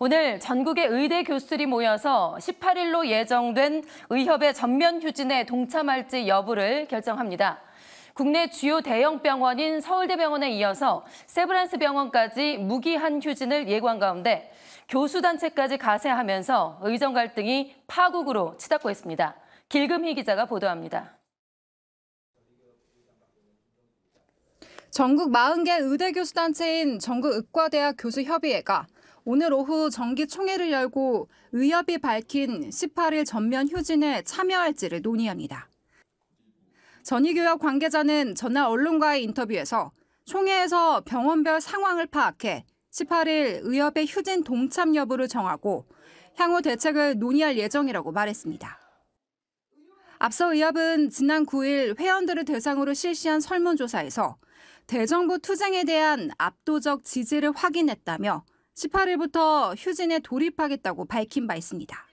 오늘 전국의 의대 교수들이 모여서 18일로 예정된 의협의 전면 휴진에 동참할지 여부를 결정합니다. 국내 주요 대형 병원인 서울대병원에 이어서 세브란스 병원까지 무기한 휴진을 예고한 가운데 교수단체까지 가세하면서 의정 갈등이 파국으로 치닫고 있습니다. 길금희 기자가 보도합니다. 전국 40개 의대 교수단체인 전국의과대학 교수협의회가 오늘 오후 정기 총회를 열고 의협이 밝힌 18일 전면 휴진에 참여할지를 논의합니다. 전희교역 관계자는 전날 언론과의 인터뷰에서 총회에서 병원별 상황을 파악해 18일 의협의 휴진 동참 여부를 정하고 향후 대책을 논의할 예정이라고 말했습니다. 앞서 의협은 지난 9일 회원들을 대상으로 실시한 설문조사에서 대정부 투쟁에 대한 압도적 지지를 확인했다며 18일부터 휴진에 돌입하겠다고 밝힌 바 있습니다.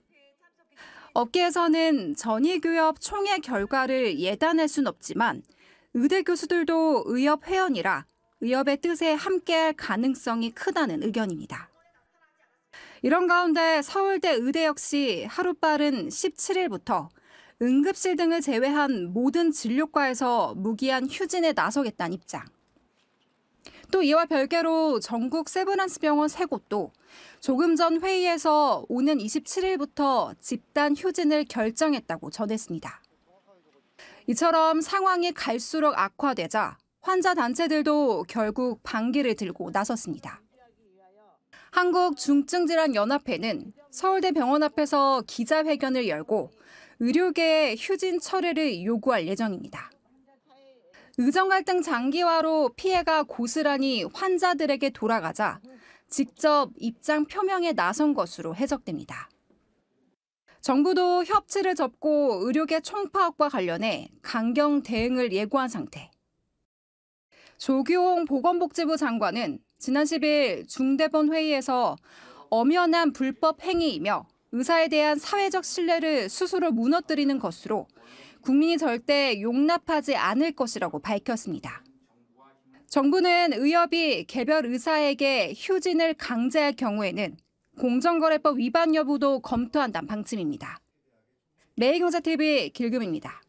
업계에서는 전희교협 총회 결과를 예단할 순 없지만 의대 교수들도 의협 회원이라 의협의 뜻에 함께할 가능성이 크다는 의견입니다. 이런 가운데 서울대 의대 역시 하루 빠른 17일부터 응급실 등을 제외한 모든 진료과에서 무기한 휴진에 나서겠다는 입장. 또 이와 별개로 전국 세브란스 병원 세 곳도 조금 전 회의에서 오는 27일부터 집단 휴진을 결정했다고 전했습니다. 이처럼 상황이 갈수록 악화되자 환자 단체들도 결국 방기를 들고 나섰습니다. 한국중증질환연합회는 서울대 병원 앞에서 기자회견을 열고 의료계의 휴진 철회를 요구할 예정입니다. 의정 갈등 장기화로 피해가 고스란히 환자들에게 돌아가자 직접 입장 표명에 나선 것으로 해석됩니다. 정부도 협치를 접고 의료계 총파업과 관련해 강경 대응을 예고한 상태. 조규홍 보건복지부 장관은 지난 10일 중대본 회의에서 엄연한 불법 행위이며 의사에 대한 사회적 신뢰를 스스로 무너뜨리는 것으로 국민이 절대 용납하지 않을 것이라고 밝혔습니다. 정부는 의협이 개별 의사에게 휴진을 강제할 경우에는 공정거래법 위반 여부도 검토한다는 방침입니다. 매일경제TV 길금입니다.